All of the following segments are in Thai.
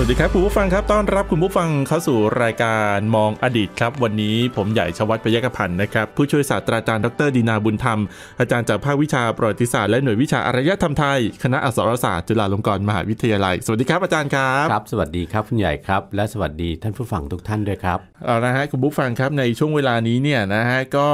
สวัสดีครับคุณผู้ฟังครับต้อนรับคุณผู้ฟังเข้าสู่รายการมองอดีตครับ วันนี้ผมใหญ่ชวัตปรพยกพันธ์นะครับผู้ช่วยศาสตราจารย์ดรดีนาบุญธรรม อาจารย์จากภาควิชาประวัติศาสตร์และหน่วยวิชาอารยธรรมไทยคณะอักษรศาสตร์จุฬาลงกรณ์มหาวิทยาลัย สวัสดีครับอาจารย์ครับครับสวัสดีครับคุณใหญ่ครับและสวัสดีท่านผู้ฟังทุกท่านด้วยครับเอาละฮะคุณผู้ฟังครับในช่วงเวลานี้เนี่ยนะฮะก็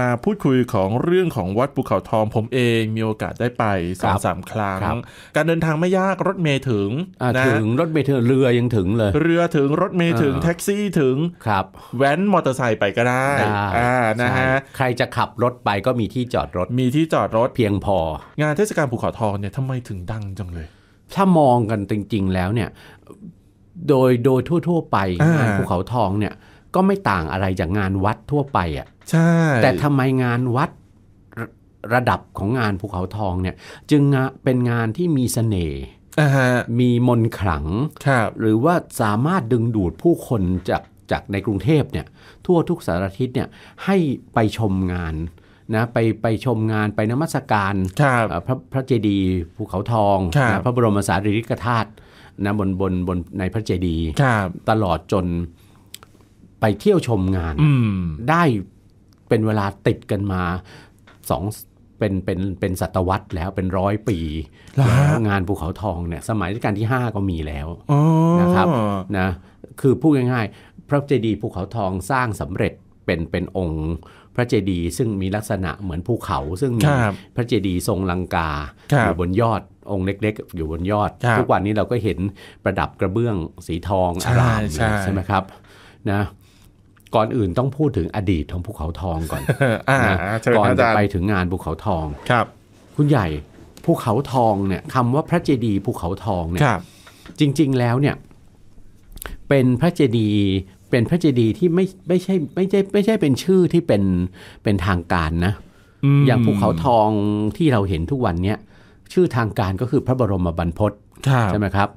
มาพูดคุยของเรื่องของวัดภูเขาทองผมเองมีโอกาสได้ไปสองสามครั้งการเดินทางไม่ยากรถเมย์ถึงนะถึงรถเมล์ถึงเรือยังถึงเลย เรือถึงรถเมล์ถึงแท็กซี่ถึงครับ แว้นมอเตอร์ไซค์ไปก็ได้อ่านะฮะใครจะขับรถไปก็มีที่จอดรถมีที่จอดรถเพียงพอ งานเทศกาลภูเขาทองเนี่ยทำไมถึงดังจังเลย ถ้ามองกันจริงๆแล้วเนี่ยโดยโดยทั่วๆไปงานภูเขาทองเนี่ยก็ไม่ต่างอะไรจากงานวัดทั่วไปอ่ะใช่ แต่ทำไมงานวัดระดับของงานภูเขาทองเนี่ยจึงเป็นงานที่มีสเสน่ห์มีมนขลัง หรือว่าสามารถดึงดูดผู้คนจากจากในกรุงเทพเนี่ย ทั่วทุกสารทิศเนี่ยให้ไปชมงานนะไปไปชมงานไปนมัสการ พระพระเจดีย์ภูเขาทองนะพระบรมสารีริกธาตุนะบนบนบนในพระเจดีย์ตลอดจนไปเที่ยวชมงานได้เป็นเวลาติดกันมาสองเป็นเป็นเป็นศตวรรษแล้ว เป็นร้อยปีแล้วงานภูเขาทองเนี่ย สมัยรัชกาลที่5ก็มีแล้วนะครับนะ คือพูดง่ายๆพระเจดีย์ภูเขาทองสร้างสำเร็จเป็นเป็นองค์พระเจดีย์ซึ่งมีลักษณะเหมือนภูเขา ซึ่งมีพระเจดีย์ทรงลังกาอยู่บนยอดองค์เล็ก ๆ อยู่บนยอด ทุกวันนี้เราก็เห็นประดับกระเบื้องสีทองอารามใช่ไหมครับ นะก่อนอื่นต้องพูดถึงอดีตของภูเขาทองก่อนนะก่อนจะไปถึงงานภูเขาทองครับ คุณใหญ่ภูเขาทองเนี่ยคำว่าพระเจดีย์ภูเขาทองเนี่ยจริงๆแล้วเนี่ย เป็นพระเจดีย์เป็นพระเจดีย์ที่ไม่ไม่ใช่ ไม่ใช่ไม่ใช่เป็นชื่อที่เป็นเป็นทางการนะอย่างภูเขาทองที่เราเห็นทุกวันเนี้ยชื่อทางการก็คือพระบรมบรรพตใช่ไหมครับ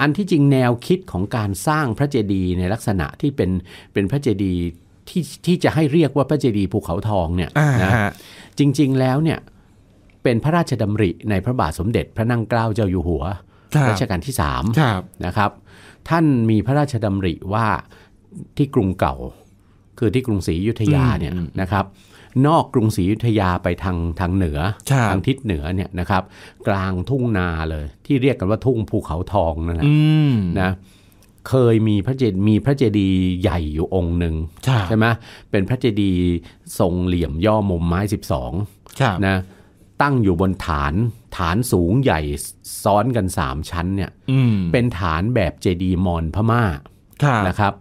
อันที่จริงแนวคิดของการสร้างพระเจดีย์ในลักษณะที่เป็นเป็นพระเจดีย์ที่ที่จะให้เรียกว่าพระเจดีย์ภูเขาทองเนี่ยนะจริงๆแล้วเนี่ยเป็นพระราชดำริในพระบาทสมเด็จพระนั่งเกล้าเจ้าอยู่หัวรัชกาลที่สามนะครับ ท่านมีพระราชดำริว่าที่กรุงเก่าคือที่กรุงศรีอยุธยาเนี่ยนะครับนอกกรุงศรีอยุธยาไปทางทางเหนือ ทางทิศเหนือเนี่ยนะครับ กลางทุ่งนาเลยที่เรียกกันว่าทุ่งภูเขาทองนั่นแหละนะเคยมีพระเจดีมีพระเจดีย์ใหญ่อยู่องค์หนึ่งใช่ไหมเป็นพระเจดีย์ทรงเหลี่ยมย่อมุมไม้ 12นะ ตั้งอยู่บนฐานฐานสูงใหญ่ซ้อนกันสามชั้น เนี่ยเป็นฐานแบบเจดีย์มอนพม่านะครับ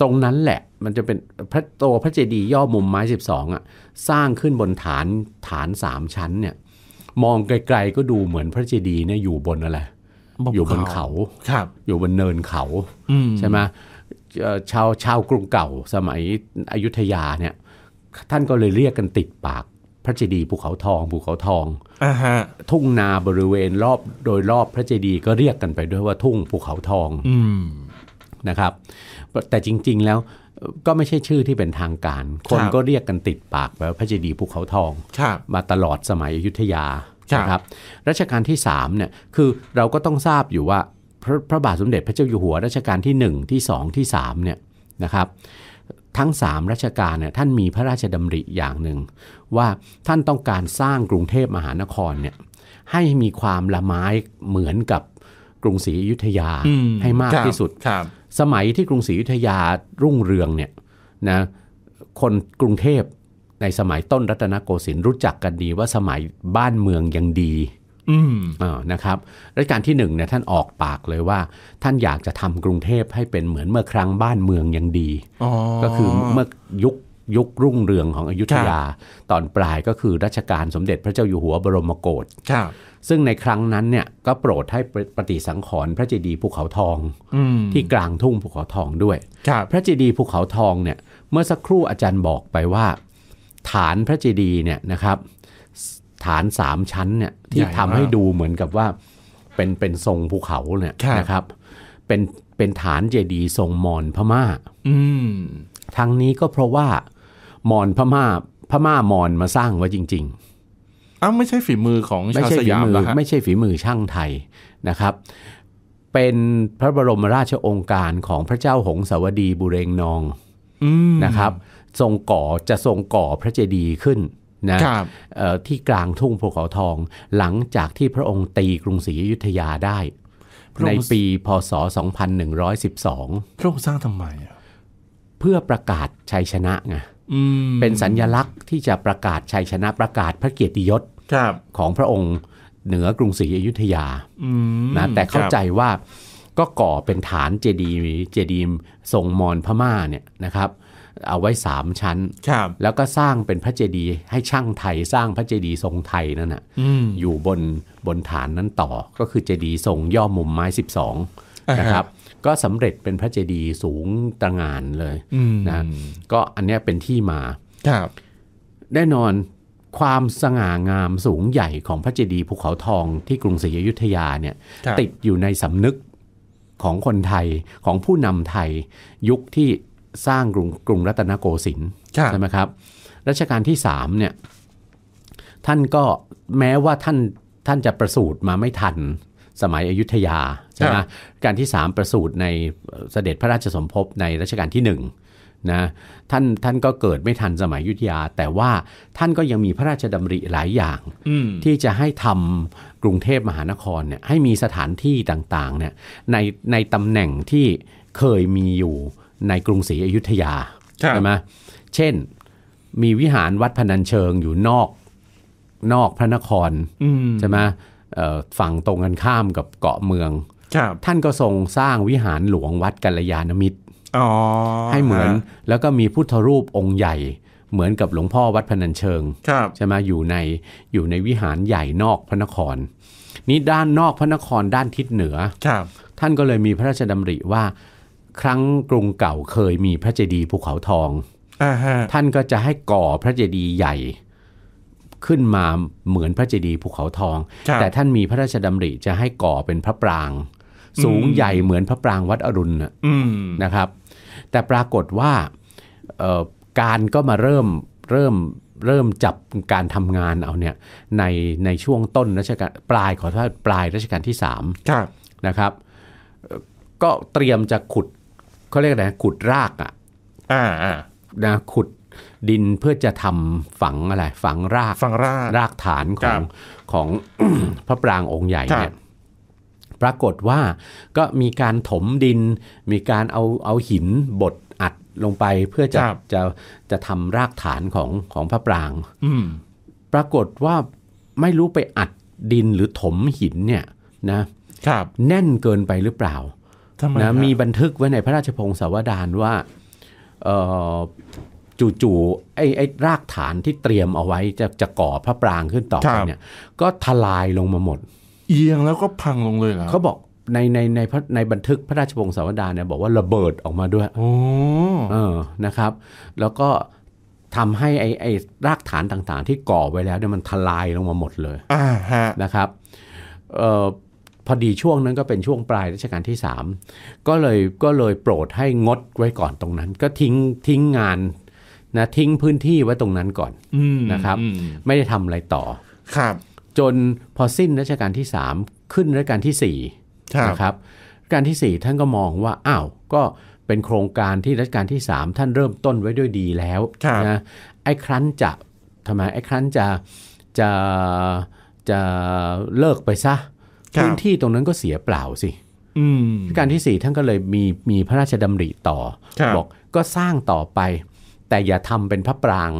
ตรงนั้นแหละมันจะเป็นพระโตพระเจดีย์ย่อมุมไม้12อ่ะสร้างขึ้นบนฐานฐานสามชั้นเนี่ย มองไกลๆก็ดูเหมือนพระเจดีย์เนี่ยอยู่บนอะไรอยู่บนเขาครับ อยู่บนเนินเขาใช่ไหมชาวชาวกรุงเก่าสมัยอยุธยาเนี่ย ท่านก็เลยเรียกกันติดปากพระเจดีย์ภูเขาทอง ภูเขาทองอทุ่งนาบริเวณรอบโดยรอบพระเจดีย์ก็เรียกกันไปด้วยว่าทุ่งภูเขาทองนะครับแต่จริงๆแล้วก็ไม่ใช่ชื่อที่เป็นทางการ คนก็เรียกกันติดปากแบบพระเจดีย์ภูเขาทอง มาตลอดสมัยอยุธยาครับรัชกาลที่3เนี่ยคือเราก็ต้องทราบอยู่ว่า พระพระบาทสมเด็จพระเจ้าอยู่หัวรัชกาลที่ 1 ที่ 2 ที่3เนี่ยนะครับ ทั้ง 3รัชกาลเนี่ยท่านมีพระราชดำริอย่างหนึ่ง ว่าท่านต้องการสร้างกรุงเทพมหานครเนี่ยให้มีความละไม้เหมือนกับกรุงศรีอยุธยาให้มากที่สุดสมัยที่กรุงศรีอยุธยารุ่งเรืองเนี่ยนะคนกรุงเทพในสมัยต้นรัตนโกสินทร์รู้จักกันดีว่าสมัยบ้านเมืองยังดี อืม่านะครับรัชกาลที่หนึ่งเนี่ยท่านออกปากเลยว่า ท่านอยากจะทำกรุงเทพให้เป็นเหมือนเมื่อครั้งบ้านเมืองยังดีก็คือเมื่อยุคยุครุ่งเรืองของอยุธยาตอนปลายก็คือรัชกาลสมเด็จพระเจ้าอยู่หัวบรมโกศซึ่งในครั้งนั้นเนี่ยก็โปรดให้ปฏิสังขรณ์พระเจดีย์ภูเขาทองอที่กลางทุ่งภูเขาทองด้วยพระเจดีย์ภูเขาทองเนี่ย เมื่อสักครู่อาจารย์บอกไปว่า ฐานพระเจดีย์เนี่ยนะครับ ฐานสามชั้นเนี่ยที่ทำให้ดูเหมือนกับว่าเป็นเป็นทรงภูเขาเนี่ยนะครับ เป็นเป็นฐานเจดีย์ทรงมอญพม่า อืทั้งนี้ก็เพราะว่ามอญพม่าพม่ามอญมาสร้างไว้จริง ๆอ้าไม่ใช่ฝีมือของชาวสยามหรอฮะไม่ใช่ฝีมือช่างไทยนะครับ เป็นพระบรมราชองค์การของพระเจ้าหงสาวดีบุเรงนองนะครับ ทรงก่อจะทรงก่อพระเจดีย์ขึ้นนะที่กลางทุ่งภูเขาทอง หลังจากที่พระองค์ตีกรุงศรีอยุธยาได้ในปีพศ2112พระองค์สร้างทำไมอ่ะเพื่อประกาศชัยชนะไงเป็นสัญญลักษณ์ที่จะประกาศชัยชนะประกาศพระเกียรติยศของพระองค์เหนือกรุงศรีอยุธยานะ แต่เข้าใจว่าก็ก่อเป็นฐานเจดีย์เจดีย์ทรงมอญพม่าเนี่ยนะครับ เอาไว้สามชั้น แล้วก็สร้างเป็นพระเจดีย์ให้ช่างไทยสร้างพระเจดีย์ทรงไทยนั่นนะ่ะอยู่บนบนฐานนั้นต่อ ก็คือเจดีย์ทรงย่อมุมไม้12นะครับ ก็สำเร็จเป็นพระเจดีย์สูงตระงานเลยนะ ก็อันนี้เป็นที่มาแน่นอนความสง่างามสูงใหญ่ของพระเจดีย์ภูเขาทอง ที่กรุงศรีอยุธยาเนี่ยติดอยู่ในสำนึกของคนไทยของผู้นำไทยยุคที่สร้างกรุงกรุงรัตนโกสินทร์ใช่ไหมครับรัชกาลที่สามเนี่ยท่านก็แม้ว่าท่านท่านจะประสูติมาไม่ทันสมัยอยุธยาใช่ไหมการที่สามประสูติในเสด็จพระราชสมภพในรัชกาลที่หนึ่งนะท่านท่านก็เกิดไม่ทันสมัยยุทธยา แต่ว่าท่านก็ยังมีพระราชดำริหลายอย่างที่จะให้ทำกรุงเทพมหานครเนี่ยให้มีสถานที่ต่างๆเนี่ยในในตำแหน่งที่เคยมีอยู่ในกรุงศรีอยุธยาใช่ไหมเช่นมีวิหารวัดพนัญเชิงอยู่นอกนอกพระนครใช่ไหมฝั่งตรงกันข้ามกับเกาะเมืองท่านก็ทรงสร้างวิหารหลวงวัดกัลยาณมิตรให้เหมือนแล้วก็มีพุทธรูปองค์ใหญ่ เหมือนกับหลวงพ่อวัดพนัญเชิงใช่ไหมอยู่ในอยู่ในวิหารใหญ่นอกพระนคร นี่ด้านนอกพระนครด้านทิศเหนือท่านก็เลยมีพระราชดำริว่า ครั้งกรุงเก่าเคยมีพระเจดีย์ภูเขาทองท่านก็จะให้ก่อพระเจดีย์ใหญ่ขึ้นมาเหมือนพระเจดีย์ภูเขาทอง แต่ท่านมีพระราชดำริจะให้ก่อเป็นพระปราง สูงใหญ่เหมือนพระปรางวัดอรุณนะครับแต่ปรากฏว่าการก็มาเริ่มเริ่มเริ่มจับการทำงานเอาเนี่ยในในช่วงต้นรัชกาลปลายขอโทษปลายรัชกาลที่สามนะครับก็เตรียมจะขุดเขาเรียกอะไรขุดรากอ่ะนะขุดดินเพื่อจะทำฝังอะไรฝังรากฝังราก รากฐานของของพระปรางองค์ใหญ่เนี่ยปรากฏว่าก็มีการถมดิน มีการเอาเอาหินบดอัดลงไปเพื่อจะจะจะทำรากฐานของของพระปรางปรากฏว่าไม่รู้ไปอัดดินหรือถมหินเนี่ยนะครับแน่นเกินไปหรือเปล่านะมีบันทึกไว้ในพระราชพงศาวดารว่าจู่ๆไอ้ไอ้รากฐานที่เตรียมเอาไว้จะจะก่อพระปรางขึ้นต่อไปเนี่ย ก็ทลายลงมาหมดเอียงแล้วก็พังลงเลยเหรอเขาบอกในในในในบันทึกพระราชบงศาวดารเนี่ยบอกว่าระเบิดออกมาด้วยโอ้เออนะครับ แล้วก็ทำให้ไอไอรากฐานต่างๆ ที่ก่อไว้แล้วเนี่ยมันทลายลงมาหมดเลย อ่าฮะนะครับเอ่อพอดีช่วงนั้นก็เป็นช่วงปลายรัชกาลที่3ก็เลยก็เลยโปรดให้งดไว้ก่อนตรงนั้น ก็ทิ้งทิ้งงานนะทิ้งพื้นที่ไว้ตรงนั้นก่อนนะครับ ไม่ได้ทำอะไรต่อครับจนพอสิ้นรัชกาลที่3ขึ้นรัชกาลที่4นะครับรัชกาลที่ 4ท่านก็มองว่าอ้าวก็เป็นโครงการที่รัชกาลที่3ท่านเริ่มต้นไว้ด้วยดีแล้วนะไอ้ครั้นจะทำไมไอ้ครั้นจะจะจะเลิกไปซะพื้นที่ตรงนั้นก็เสียเปล่าสิรัชกาลที่สี่ท่านก็เลยมีมีพระราชดำริต่อบอกก็สร้างต่อไป แต่อย่าทำเป็นพระปราง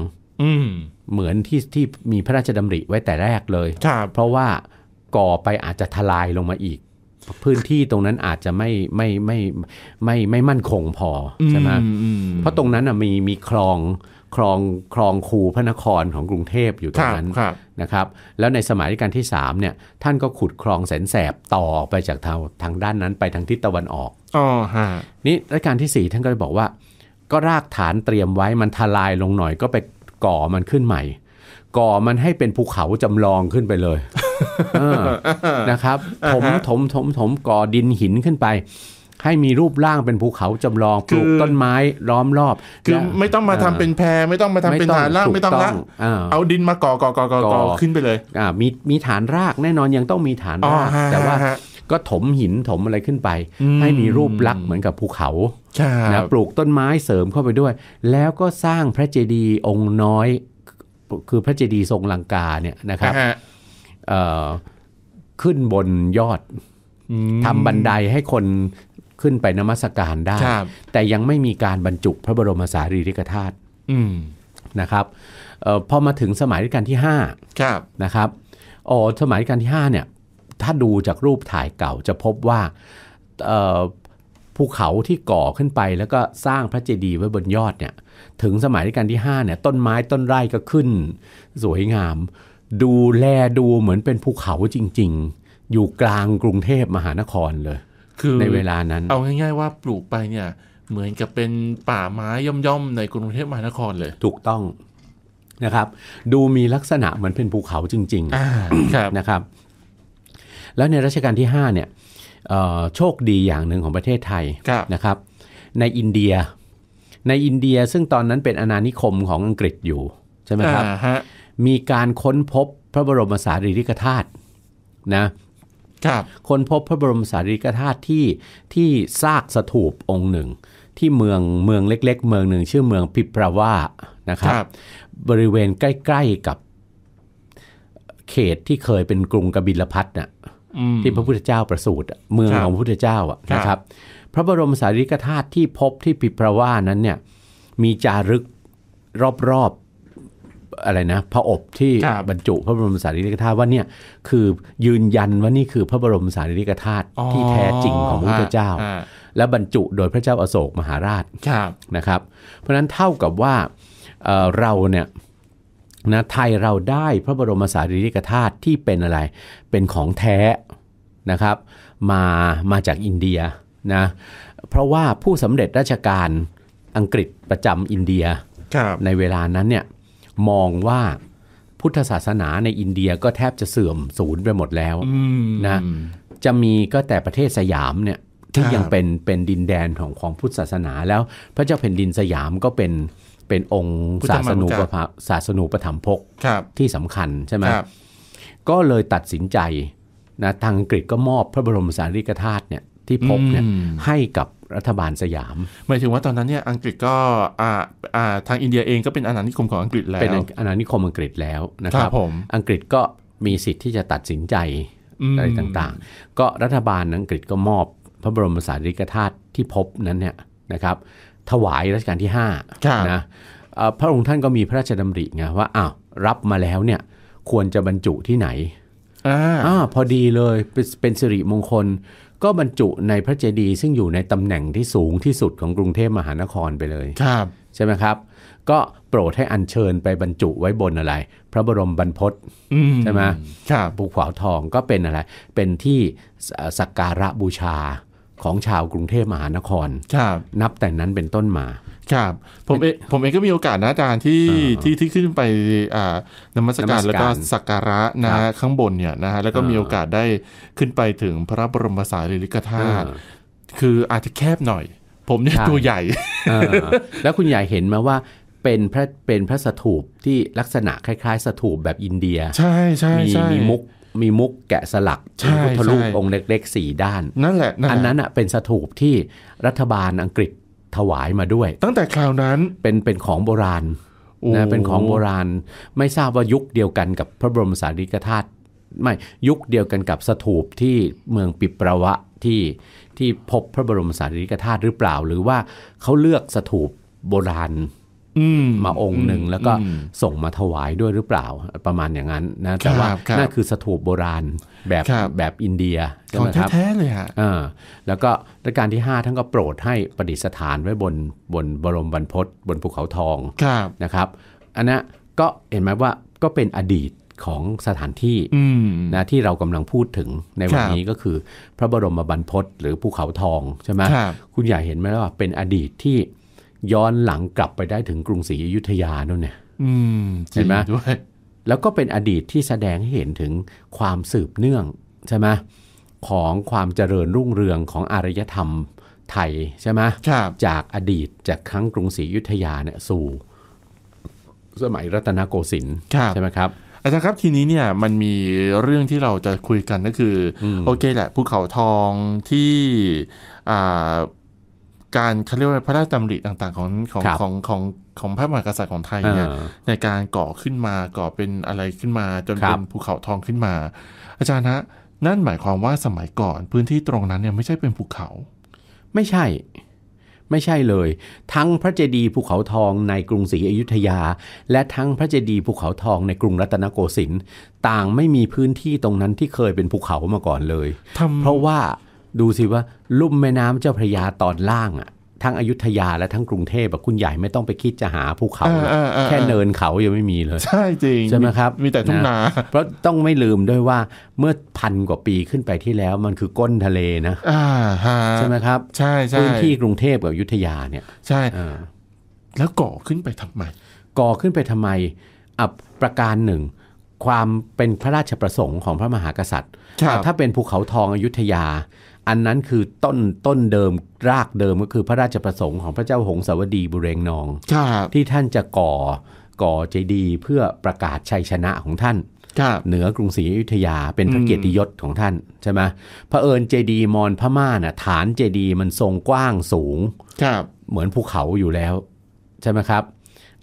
เหมือนที่ที่มีพระราชดำริไว้แต่แรกเลย เพราะว่าก่อไปอาจจะทลายลงมาอีก พื้นที่ตรงนั้นอาจจะไม่ไม่ไม่ไม่ไม่มั่นคงพอใช่ไหมเพราะตรงนั้นมีมีคลองคลองคลองคูพระนครของกรุงเทพอยู่ตรงนั้นนะครับ แล้วในสมัยรัชกาลที่3เนี่ย ท่านก็ขุดคลองแสนแสบต่อไปจากทางทางด้านนั้นไปทางทิศตะวันออกอ๋อฮะนี่รัชกาลที่4ท่านก็เลยบอกว่า ก็รากฐานเตรียมไว้มันทลายลงหน่อยก็ไปก่อมันขึ้นใหม่ก่อมันให้เป็นภูเขาจำลองขึ้นไปเลยนะครับถมถมถมถมก่อดินหินขึ้นไป ให้มีรูปร่างเป็นภูเขาจำลองปลูกต้นไม้ล้อมรอบ คือไม่ต้องมาทำเป็นแพรไม่ต้องมาทำเป็นฐานรากไม่ต้องละเอาดินมาก่อก่อก่อก่อขึ้นไปเลยมีมีฐานราก แน่นอนยังต้องมีฐานรากแต่ว่าก็ถมหินถมอะไรขึ้นไป ให้มีรูปลักษณ์เหมือนกับภูเขา ปลูกต้นไม้เสริมเข้าไปด้วย แล้วก็สร้างพระเจดีย์องค์น้อยคือพระเจดีย์ทรงลังกาเนี่ยนะครับขึ้นบนยอดทำบันไดให้คนขึ้นไปนมัสการได้ แต่ยังไม่มีการบรรจุพระบรมสารีริกธาตุนะครับออพอมาถึงสมัยรัชกาลที่ห้านะครับอ๋อสมัยรัชกาลที่5เนี่ยถ้าดูจากรูปถ่ายเก่าจะพบว่าภูเขาที่ก่อขึ้นไปแล้วก็สร้างพระเจดีย์ไว้บนยอดเนี่ย ถึงสมัยรัชกาลที่5เนี่ย ต้นไม้ต้นไร่ก็ขึ้น สวยงาม ดูแลดูเหมือนเป็นภูเขาจริง ๆ อยู่กลางกรุงเทพมหานครเลย คือในเวลานั้น เอาง่ายๆว่าปลูกไปเนี่ย เหมือนกับเป็นป่าไม้ย่อมๆในกรุงเทพมหานครเลย ถูกต้องนะครับ ดูมีลักษณะเหมือนเป็นภูเขาจริงๆนะครับแล้วในรัชกาลที่5เนี่ยโชคดีอย่างหนึ่งของประเทศไทยนะครับในอินเดียในอินเดียซึ่งตอนนั้นเป็นอาณานิคมของอังกฤษอยู่ ใช่ไหมครับมีการค้นพบพระบรมสารีริกธาตุนะครับคนพบพระบรมสารีริกธาตุที่ที่ซากสถูปองค์หนึ่งที่เมืองเมืองเล็กๆ เมืองหนึ่งชื่อเมืองพิพราวานะครับ บริเวณใกล้ ๆกับเขตที่เคยเป็นกรุงกบิลพัทน่ะที่พระพุทธเจ้าประสูติเมืองของพระพุทธเจ้าอะนะครับ พระบรมสารีริกธาตุที่พบที่ปิปรว่านั้นเนี่ยมีจารึกรอบๆอะไรนะพระอบที่บรรจุพระบรมสารีริกธาตุว่าเนี่ยคือยืนยันว่านี่คือพระบรมสารีริกธาตุที่แท้จริงของพระพุทธเจ้า และบรรจุโดยพระเจ้าอาโศกมหาราชนะครับ เพราะฉะนั้นเท่ากับว่าเราเนี่ยนะไทยเราได้พระบรมสารีริกธาตุที่เป็นอะไรเป็นของแท้นะครับมามาจากอินเดียนะเพราะว่าผู้สำเร็จราชการอังกฤษประจำอินเดียในเวลานั้นเนี่ยมองว่าพุทธศาสนาในอินเดียก็แทบจะเสื่อมสูญไปหมดแล้วนะจะมีก็แต่ประเทศสยามเนี่ยที่ยังเป็นเป็นดินแดนของของพุทธศาสนาแล้ว พระเจ้าแผ่นดินสยามก็เป็นเป็นองค์ศาสนูปศาสนูปถมภกที่สำคัญใช่ไหมก็เลยตัดสินใจนะทางอังกฤษก็มอบพระบรมสารีริกธาตุเนี่ยที่พบเนี่ยให้กับรัฐบาลสยามหมายถึงว่าตอนนั้นเนี่ยอังกฤษก็ทางอินเดียเองก็เป็นอาณานิคมของอังกฤษแล้ว เป็นอาณานิคมอังกฤษแล้วนะครับรบอังกฤษก็มีสิทธิ์ที่จะตัดสินใจอะไรต่าง ๆ ก็รัฐบาลอังกฤษก็มอบพระบรมสารีริกธาตุที่พบนั้นเนี่ยนะครับถวายรัชกาลที่5นะพระองค์ท่านก็มีพระราชดำริไงว่าอ้าวรับมาแล้วเนี่ย ควรจะบรรจุที่ไหนอ่าพอดีเลย เป็นสิริมงคล ก็บรรจุในพระเจดีย์ซึ่งอยู่ในตำแหน่งที่สูงที่สุดของกรุงเทพมหานครไปเลยครับ ใช่ไหมครับ ก็โปรดให้อัญเชิญไปบรรจุไว้บนอะไร พระบรมบรรพศใช่ไหมครับภูเขาทองก็เป็นอะไร เป็นที่สักการะบูชาของชาวกรุงเทพมหานคร ครับ นับแต่นั้นเป็นต้นมา ครับ ผมเองผมเองก็มีโอกาสนะอาจารย์ที่ที่ที่ขึ้นไปอ่านมัสการ แล้วก็สักการะนะฮะข้างบนเนี่ยนะฮะแล้วก็มีโอกาสได้ขึ้นไปถึงพระบรมสารีริกธาตุ คืออาจจะแคบหน่อย ผมเนี่ยตัวใหญ่ แล้วคุณใหญ่เห็นมาว่าเป็นพระเป็นพระสถูปที่ลักษณะคล้ายๆ สถูปแบบอินเดีย ใช่ใช่มีมีมุกมีมุกแกะสลักพุทธรูปองค์เล็กๆสี่ด้าน นั่นแหละอันนั้นอ่ะเป็นสถูปที่รัฐบาลอังกฤษถวายมาด้วย ตั้งแต่คราวนั้นเป็นเป็นของโบราณนะเป็นของโบราณไม่ทราบว่ายุคเดียวกันกับพระบรมสารีริกธาตุไม่ยุคเดียวกันกับสถูปที่เมืองปิประวะที่ที่พบพระบรมสารีริกธาตุหรือเปล่า หรือว่าเขาเลือกสถูปโบราณมาองค์หนึ่งแล้วก็ส่งมาถวายด้วยหรือเปล่าประมาณอย่างนั้นนะแต่ว่านั่นคือสถูปโบราณแบบแบบอินเดียของแท้ ๆ เลยฮะแล้วก็รัชกาลที่ 5ท่านก็โปรดให้ประดิษฐานไว้บนบนบรมบรรพศบนภูเขาทองนะครับอันนั้นก็เห็นไหมว่าก็เป็นอดีตของสถานที่นะที่เรากำลังพูดถึงในวันนี้ก็คือ พระบรมบรรพศหรือภูเขาทองใช่ไหมคุณอยากเห็นไหมว่าเป็นอดีตที่ย้อนหลังกลับไปได้ถึงกรุงศรีอยุธยาน่นเนี่ยเห็นไหมแล้วก็เป็นอดีตที่แสดงให้เห็นถึงความสืบเนื่อง ใช่ไหมของความเจริญรุ่งเรืองของอารยธรรมไทยใช่ไหมจากอดีตจากครั้งกรุงศรีอยุธยาเนี่ย สู่สมัยรัตนโกสินทร์ใช่ไหมครับอาจารย์ครับทีนี้เนี่ยมันมีเรื่องที่เราจะคุยกันก็คืออโอเคแหละภูเขาทองที่การเขาเรียกว่าพระราชดำริต่าง ๆของของของของของพระมหากษัตริย์ของไทยเนี่ยในการก่อขึ้นมาก่อเป็นอะไรขึ้นมาจนเป็นภูเขาทองขึ้นมา อาจารย์ฮะนั่นหมายความว่าสมัยก่อนพื้นที่ตรงนั้นเนี่ยไม่ใช่เป็นภูเขา ไม่ใช่ ไม่ใช่เลย ทั้งพระเจดีย์ภูเขาทองในกรุงศรีอยุธยา และทั้งพระเจดีย์ภูเขาทองในกรุงรัตนโกสินทร์ต่างไม่มีพื้นที่ตรงนั้นที่เคยเป็นภูเขามาก่อนเลยเพราะว่าดูสิว่าลุ่มแม่น้ำเจ้าพระยาตอนล่างอะทั้งอยุธยาและทั้งกรุงเทพแบบคุณใหญ่ไม่ต้องไปคิดจะหาภูเขา แค่เนินเขายังไม่มีเลย ใช่จริงใช่ไหมครับมีแต่ทุ่งนา เพราะต้องไม่ลืมด้วยว่าเมื่อพันกว่าปีขึ้นไปที่แล้ว มันคือก้นทะเลนะใช่ไหมครับใช่ใช่พื้นที่กรุงเทพกับอยุธยาเนี่ยใช่แล้วก่อขึ้นไปทำไม ก่อขึ้นไปทำไมอับประการหนึ่ง ความเป็นพระราชประสงค์ของพระมหากษัตริย์ถ้าเป็นภูเขาทองอยุธยาอันนั้นคือต้นต้นเดิม รากเดิมก็คือพระราชประสงค์ของพระเจ้าหงสาวดีบุเรงนองที่ท่านจะก่อก่อใจดีเพื่อประกาศชัยชนะของท่านเหนือกรุงศรีอยุธยาเป็นพระเกียรติยศของท่านใช่ไหมพระเอิญเจดีมอนพม่าน่ะ ฐานเจดีมันทรงกว้างสูงเหมือนภูเขาอยู่แล้ว ใช่ไหมครับ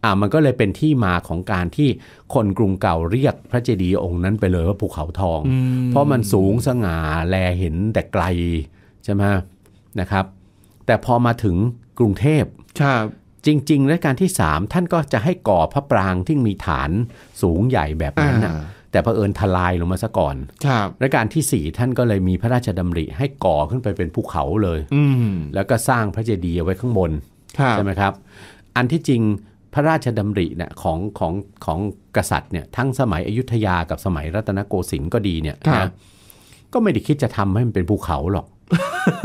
อ่ามันก็เลยเป็นที่มาของการที่คนกรุงเก่าเรียกพระเจดีย์องค์นั้นไปเลยว่าภูเขาทอง เพราะมันสูงสง่า แลเห็นแต่ไกล ใช่ไหมนะครับ แต่พอมาถึงกรุงเทพครับจริง ๆ และการที่สามท่านก็จะให้ก่อพระปรางที่มีฐานสูงใหญ่แบบนั้นนะแต่เผอิญทลายลงมาซะก่อนครับและการที่สี่ท่านก็เลยมีพระราชดำริให้ก่อขึ้นไปเป็นภูเขาเลยแล้วก็สร้างพระเจดีย์ไว้ข้างบนใช่ไหมครับ อันที่จริงพระราชดำริเนี่ยของของของกษัตริย์เนี่ย ทั้งสมัยอยุธยากับสมัยรัตนโกสินทร์ก็ดีเนี่ยนะก็ไม่ได้คิดจะทำให้มันเป็นภูเขาหรอก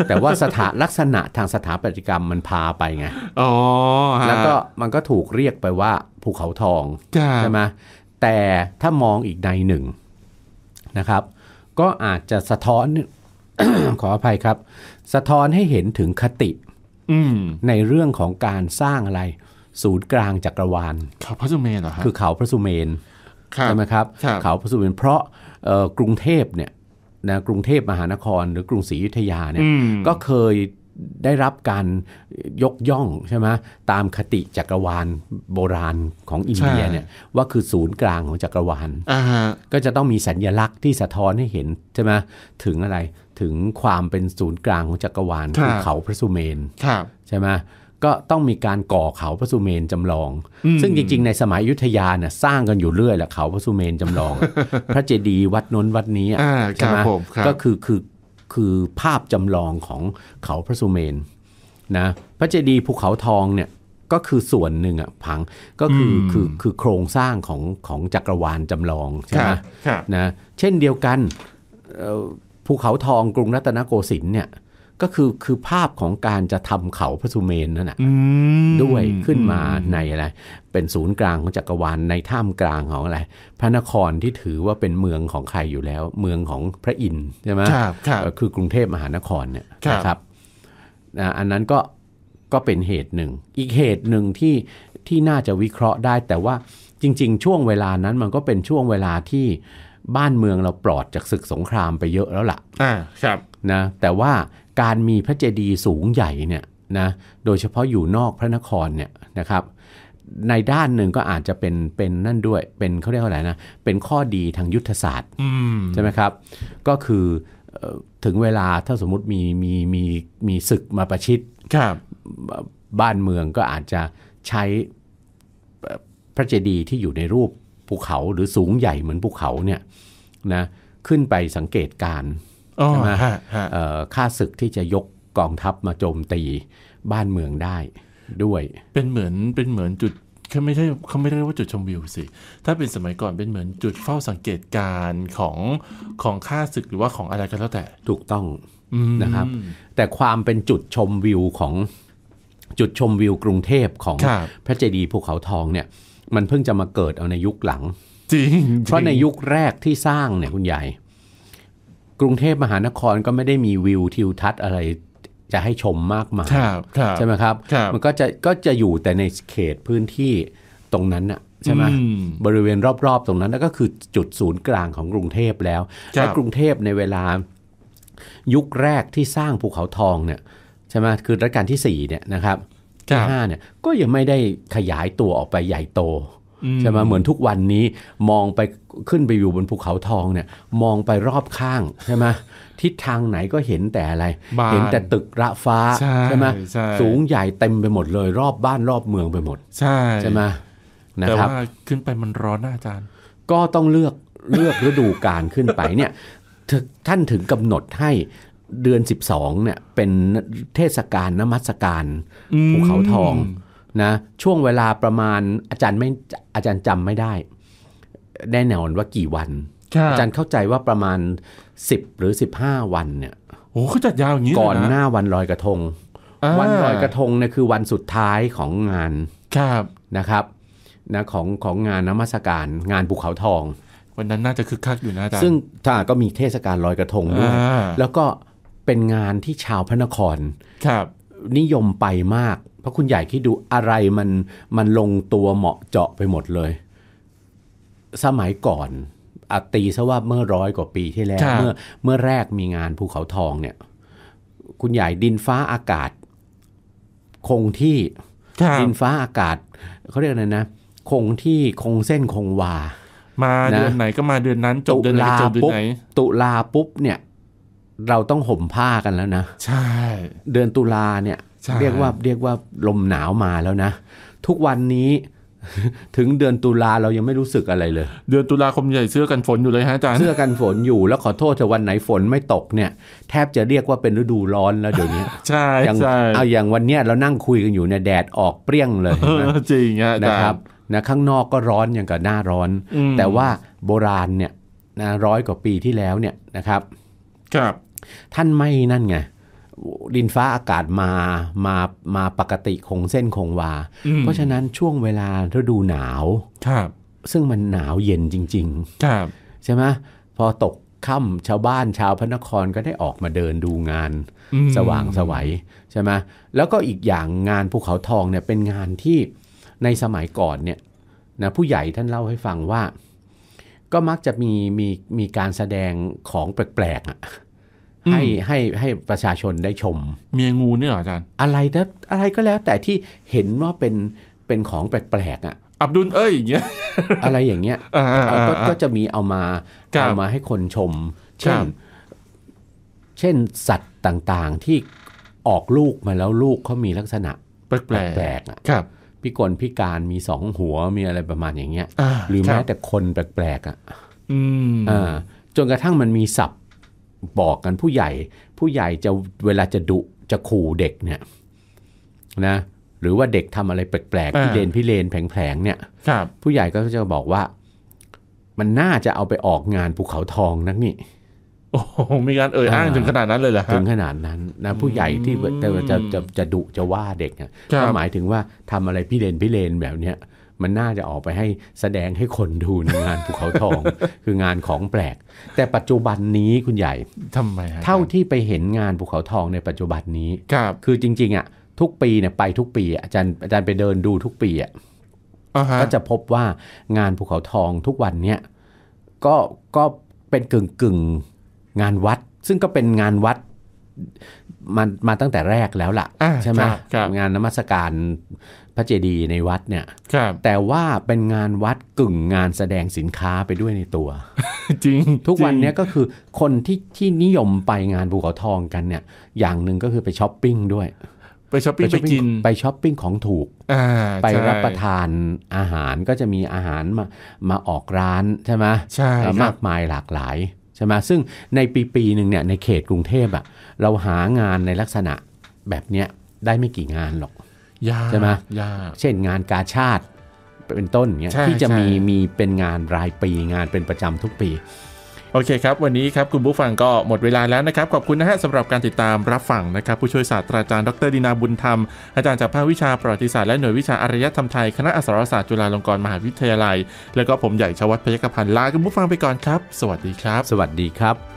แต่ว่าสถาลักษณะทางสถาปัตยกรรมมันพาไปไงอ๋อแล้วก็มันก็ถูกเรียกไปว่า ภูเขาทองใช่ไหมแต่ถ้ามองอีกในหนึ่งนะครับ ก็อาจจะสะท้อน ขออภัยครับ สะท้อนให้เห็นถึงคติในเรื่องของการสร้างอะไรศูนย์กลางจักรวาลเขาพระสุเมนเหรอฮะคือเขาพระสุเมนใช่ไหมครับเขาพระสุเมนเพราะกรุงเทพเนี่ยนะกรุงเทพมหานครหรือกรุงศรีอยุธยาเนี่ยก็เคยได้รับการยกย่องใช่ไหมตามคติจักรวาลโบราณของอินเดียเนี่ยว่าคือศูนย์กลางของจักรวาลก็จะต้องมีสัญญลักษณ์ที่สะท้อนให้เห็นใช่ไหมถึงอะไรถึงความเป็นศูนย์กลางของจักรวาลคือเขาพระสุเมนใช่ไหมก็ต้องมีการก่อเขาพระสุเมนจำลอง ซึ่งจริงๆในสมัยยุทธยาเนี่ยสร้างกันอยู่เรื่อยแหละเขาพระสุเมนจำลอง พระเจดีย์วัดน้นวัดนี้ใช่ไหมก็คือคือคือภาพจำลองของเขาพระสุเมนนะ พระเจดีย์ภูเขาทองเนี่ยก็คือส่วนหนึ่งอ่ะพังก็คือคือคือโครงสร้างของของจักรวาลจำลองใช่ไหมนะ เช่นเดียวกันภูเขาทองกรุงรัตนโกสินทร์เนี่ยก็คือคือภาพของการจะทำเขาพระสุเมนนั่นแหะด้วยขึ้นมาในอะไรเป็นศูนย์กลางของจักรวาลในท่ามกลางของอะไรพระนครที่ถือว่าเป็นเมืองของใครอยู่แล้ว เมืองของพระอินทร์ใช่ไหมครับคือกรุงเทพมหานครเนี่ยนะครับอันนั้นก็ก็เป็นเหตุหนึ่งอีกเหตุหนึ่งที่ที่น่าจะวิเคราะห์ได้ แต่ว่าจริง ๆ ช่วงเวลานั้นมันก็เป็นช่วงเวลาที่บ้านเมืองเราปลอดจากศึกสงครามไปเยอะแล้วละ่ะอ่าครับนะแต่ว่าการมีพระเจดีย์สูงใหญ่เนี่ยนะ โดยเฉพาะอยู่นอกพระนครเนี่ยนะครับ ในด้านหนึ่งก็อาจจะเป็นเป็นนั่นด้วย เป็นเขาเรียกว่าอะไรนะ เป็นข้อดีทางยุทธศาสตร์ใช่ไหมครับ ก็คือถึงเวลาถ้าสมมติมีมีมีมีศึกมาประชิดครับบ้านเมืองก็อาจจะใช้พระเจดีย์ที่อยู่ในรูปภูเขาหรือสูงใหญ่เหมือนภูเขาเนี่ยนะขึ้นไปสังเกตการใช่ไหมค่าศึกที่จะยกกองทัพมาโจมตีบ้านเมืองได้ด้วย เป็นเหมือนเป็นเหมือนจุดเขาไม่ใช่เขาไม่ได้เรียกว่าจุดชมวิวสิ ถ้าเป็นสมัยก่อนเป็นเหมือนจุดเฝ้าสังเกตการของของค่าศึกหรือว่าของอะไรก็แล้วแต่ ถูกต้องนะครับ แต่ความเป็นจุดชมวิวของจุดชมวิวกรุงเทพของ พระเจดีย์ภูเขาทองเนี่ย มันเพิ่งจะมาเกิดเอาในยุคหลัง จริง เพราะในยุคแรกที่สร้างเนี่ยคุณใหญ่กรุงเทพมหานครก็ไม่ได้มีวิวทิวทัศน์อะไร จะให้ชมมากมายใช่ไหมครับมันก็จะก็จะอยู่แต่ในเขตพื้นที่ตรงนั้นอะใช่ไหมบริเวณรอบๆ ตรงนั้น ก็คือจุดศูนย์กลางของกรุงเทพแล้วและกรุงเทพในเวลายุคแรกที่สร้างภูเขาทองเนี่ยใช่ไหมคือรัชกาลที่4เนี่ยนะครับที่ห้าเนี่ยก็ยังไม่ได้ขยายตัวออกไปใหญ่โตใช่ไหมเหมือนทุกวันนี้มองไปขึ้นไปอยู่บนภูเขาทองเนี่ยมองไปรอบข้างใช่ไหมทิศทางไหนก็เห็นแต่อะไร เห็นแต่ตึกระฟ้าใช่ไหมสูงใหญ่เต็มไปหมดเลย รอบบ้านรอบเมืองไปหมดใช่ใช่ไหมนะครับขึ้นไปมันร้อนนะอาจารย์ ก็ต้องเลือกเลือกฤดูการขึ้นไปเนี่ยท่านถึงกำหนดให้เดือน 12เนี่ยเป็นเทศกาลนมัสการภูเขาทองนะช่วงเวลาประมาณอาจารย์ไม่อาจารย์จำไม่ได้แน่นอนว่ากี่วัน อาจารย์เข้าใจว่าประมาณสิบหรือสิบห้าวันเนี่ยโอ้เขาจัดยาวอย่างนี้ก่อนหน้าวันลอยกระทง วันลอยกระทงเนี่ยคือวันสุดท้ายของงานครับนะครับนะของของงานน้ำมศสการงานภูเขาทอง วันนั้นน่าจะคึกคักอยู่นะอาจารย์ซึ่งถ้าก็มีเทศกาลลอยกระทงด้วยแล้วก็เป็นงานที่ชาวพระนครครับ นิยมไปมากราะคุณใหญ่คิดดูอะไรมันมันลงตัวเหมาะเจาะไปหมดเลย สมัยก่อนอัตีซะว่าเมื่อร้อยกว่าปีที่แล้ว เมื่อเมื่อแรกมีงานภูเขาทองเนี่ย คุณใหญ่ดินฟ้าอากาศ คงที่ดินฟ้าอากาศเขาเรียกอะไรนะคงที่คงเส้นคงวา มาเดือนไหนก็มาเดือนนั้น จบเดือนไหนจบเดือนไหนตุลาปุ๊บเนี่ย เราต้องห่มผ้ากันแล้วนะใช่ เดือนตุลาเนี่ยเรียกว่าเรียกว่าลมหนาวมาแล้วนะ ทุกวันนี้ถึงเดือนตุลาเรายังไม่รู้สึกอะไรเลย เดือนตุลาคมใหญ่เสื้อกันฝนอยู่เลยฮะอาจารย์เสื้อกันฝนอยู่แล้วขอโทษแต่วันไหนฝนไม่ตกเนี่ยแทบจะเรียกว่าเป็นฤดูร้อนแล้วเดี๋ยวนี้ใช่ใช่เอาอย่างวันเนี้ยเรานั่งคุยกันอยู่เนี่ยแดดออกเปรี้ยงเลยจริงนะครับนะข้างนอกก็ร้อนอย่างกับหน้าร้อนแต่ว่าโบราณเนี่ยนะร้อยกว่าปีที่แล้วเนี่ยนะครับครับท่านไม่นั่นไงดินฟ้าอากาศมา มา มาปกติคงเส้นคงวา เพราะฉะนั้นช่วงเวลาฤดูหนาว ครับ ซึ่งมันหนาวเย็นจริง ๆ ครับใช่ไหมพอตกค่ำชาวบ้านชาวพระนครก็ได้ออกมาเดินดูงาน สว่างสวัยใช่ไหมแล้วก็อีกอย่างงานภูเขาทองเนี่ยเป็นงานที่ในสมัยก่อนเนี่ยนะผู้ใหญ่ท่านเล่าให้ฟังว่า ก็มักจะมีมีมีการแสดงของแปลกๆอ่ะให้ให้ให้ประชาชนได้ชม เมียงูนี่เหรออาจารย์อะไรแต่อะไรก็แล้ว แต่ที่เห็นว่าเป็นเป็นของแปลกๆอ่ะ อับดุลเอ้ยอย่างเงี้ย อะไรอย่างเงี้ยก็จะมีเอามาเอามาให้คนชม เช่นเช่นสัตว์ต่างๆ ที่ออกลูกมาแล้วลูกเขามีลักษณะแปลกแปลกครับ พิกลพิการมีสองหัวมีอะไรประมาณอย่างเงี้ยหรือแม้แต่คนแปลกๆอ่ะจนกระทั่งมันมีศัพท์บอกกันผู้ใหญ่ผู้ใหญ่จะเวลาจะดุจะขู่เด็กเนี่ยนะหรือว่าเด็กทำอะไรแปลกๆพี่เลนพี่เลนแผลงๆเนี่ยผู้ใหญ่ก็จะบอกว่า มันน่าจะเอาไปออกงานภูเขาทองนักนี่โอ้มีการเอ่ยอ้างถึงขนาดนั้นเลยเหรอถึงขนาดนั้นนะผู้ใหญ่ที่จะจะจะจะดุจะว่าเด็กเนี่ยก็หมายถึงว่าทำอะไรพี่เลนพี่เลนแบบเนี้ยมันน่าจะออกไปให้แสดงให้คนดูในงานภูเขาทอง คืองานของแปลก แต่ปัจจุบันนี้คุณใหญ่ทำไมเท่าที่ไปเห็นงานภูเขาทองในปัจจุบันนี้ ครับ คือจริงๆ อ่ะ ทุกปีเนี่ยไปทุกปี อาจารย์อาจารย์ไปเดินดูทุกปีอ่ะก็จะพบว่างานภูเขาทองทุกวันเนี่ย ก็ก็เป็นกึ่งกึ่งงานวัด ซึ่งก็เป็นงานวัดมามาตั้งแต่แรกแล้ว ล่ะ ใช่ไหมงานนมัสการพระเจดีย์ในวัดเนี่ยแต่ว่าเป็นงานวัดกึ่งงานแสดงสินค้าไปด้วยในตัว จริง ทุกวันนี้ก็คือคนที่ที่นิยมไปงานภูเขาทองกันเนี่ย อย่างหนึ่งก็คือไปช้อปปิ้งด้วย ไปช้อปปิ้งไปกิน ไปช้อปปิ้งของถูกไปรับประทานอาหารก็จะมีอาหารมามาออกร้านใช่ไหมใช่ มากมายหลากหลายใช่ไหมซึ่งในปีปีหนึ่งเนี่ยในเขตกรุงเทพอะเราหางานในลักษณะแบบเนี้ยได้ไม่กี่งานหรอกใช่ไหมเช่นงานกาชาติ เป็นต้นเงี้ยที่จะมีมีเป็นงานรายปีงานเป็นประจำทุกปี โอเคครับวันนี้ครับคุณผู้ฟังก็หมดเวลาแล้วนะครับขอบคุณนะฮะสำหรับการติดตามรับฟังนะครับ ผู้ช่วยศาสตราจารย์ดรดินาบุญธรรมอาจารย์จากภาควิชาประวัติศาสตร์และหน่วยวิชาอารยธรรมไทยคณะอักษรศาสตร์จุฬาลงกรณ์มหาวิทยาลัย แล้วก็ผมใหญ่ชวัฒพยกพันธ์ลาคุณผู้ฟังไปก่อนครับ สวัสดีครับ สวัสดีครับ